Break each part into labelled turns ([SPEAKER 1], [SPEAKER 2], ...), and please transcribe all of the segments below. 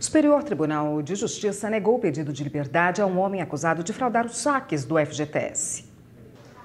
[SPEAKER 1] O Superior Tribunal de Justiça negou o pedido de liberdade a um homem acusado de fraudar os saques do FGTS.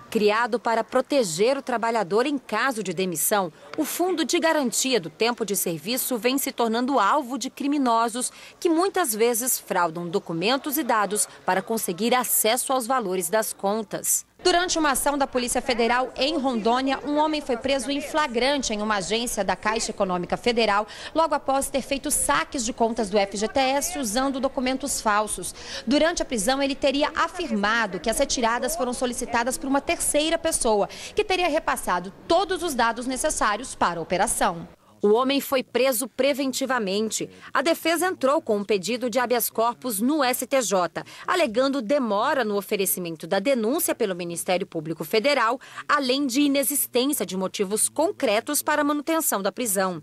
[SPEAKER 1] Criado para proteger o trabalhador em caso de demissão, o Fundo de Garantia do Tempo de Serviço vem se tornando alvo de criminosos que muitas vezes fraudam documentos e dados para conseguir acesso aos valores das contas. Durante uma ação da Polícia Federal em Rondônia, um homem foi preso em flagrante em uma agência da Caixa Econômica Federal, logo após ter feito saques de contas do FGTS usando documentos falsos. Durante a prisão, ele teria afirmado que as retiradas foram solicitadas por uma terceira pessoa, que teria repassado todos os dados necessários para a operação. O homem foi preso preventivamente. A defesa entrou com um pedido de habeas corpus no STJ, alegando demora no oferecimento da denúncia pelo Ministério Público Federal, além de inexistência de motivos concretos para a manutenção da prisão.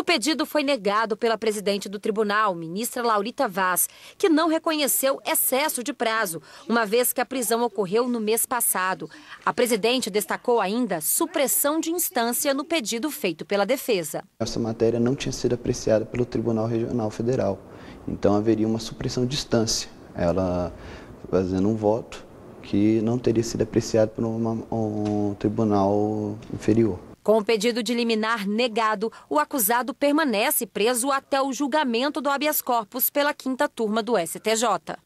[SPEAKER 1] O pedido foi negado pela presidente do tribunal, ministra Laurita Vaz, que não reconheceu excesso de prazo, uma vez que a prisão ocorreu no mês passado. A presidente destacou ainda supressão de instância no pedido feito pela defesa.
[SPEAKER 2] Essa matéria não tinha sido apreciada pelo Tribunal Regional Federal, então haveria uma supressão de instância. Ela fazendo um voto que não teria sido apreciado por uma, um tribunal inferior.
[SPEAKER 1] Com o pedido de liminar negado, o acusado permanece preso até o julgamento do habeas corpus pela quinta turma do STJ.